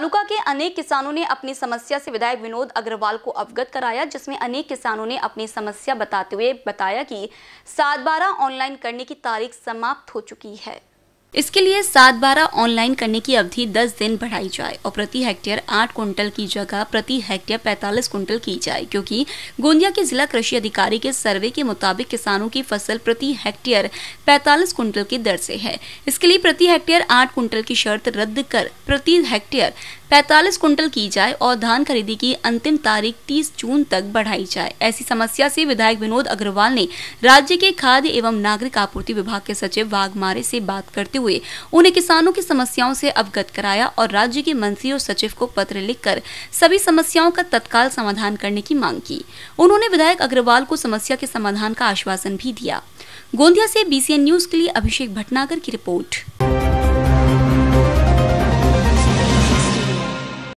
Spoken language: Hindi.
तालुका के अनेक किसानों ने अपनी समस्या से विधायक विनोद अग्रवाल को अवगत कराया जिसमें अनेक किसानों ने अपनी समस्या बताते हुए बताया कि सात बारह ऑनलाइन करने की तारीख समाप्त हो चुकी है इसके लिए सात बारह ऑनलाइन करने की अवधि दस दिन बढ़ाई जाए और प्रति हेक्टेयर आठ कुंटल की जगह प्रति हेक्टेयर पैंतालीस कुंटल की जाए क्योंकि गोंदिया के जिला कृषि अधिकारी के सर्वे के मुताबिक किसानों की फसल प्रति हेक्टेयर पैंतालीस कुंटल की दर से है इसके लिए प्रति हेक्टेयर आठ कुंटल की शर्त रद्द कर प्रति हेक्टेयर पैतालीस कुंटल की जाए और धान खरीदी की अंतिम तारीख 30 जून तक बढ़ाई जाए ऐसी समस्या से विधायक विनोद अग्रवाल ने राज्य के खाद्य एवं नागरिक आपूर्ति विभाग के सचिव वाघमारे से बात करते हुए उन्हें किसानों की समस्याओं से अवगत कराया और राज्य के मंत्री और सचिव को पत्र लिखकर सभी समस्याओं का तत्काल समाधान करने की मांग की उन्होंने विधायक अग्रवाल को समस्या के समाधान का आश्वासन भी दिया गोंदिया से बीसीएन न्यूज के लिए अभिषेक भटनागर की रिपोर्ट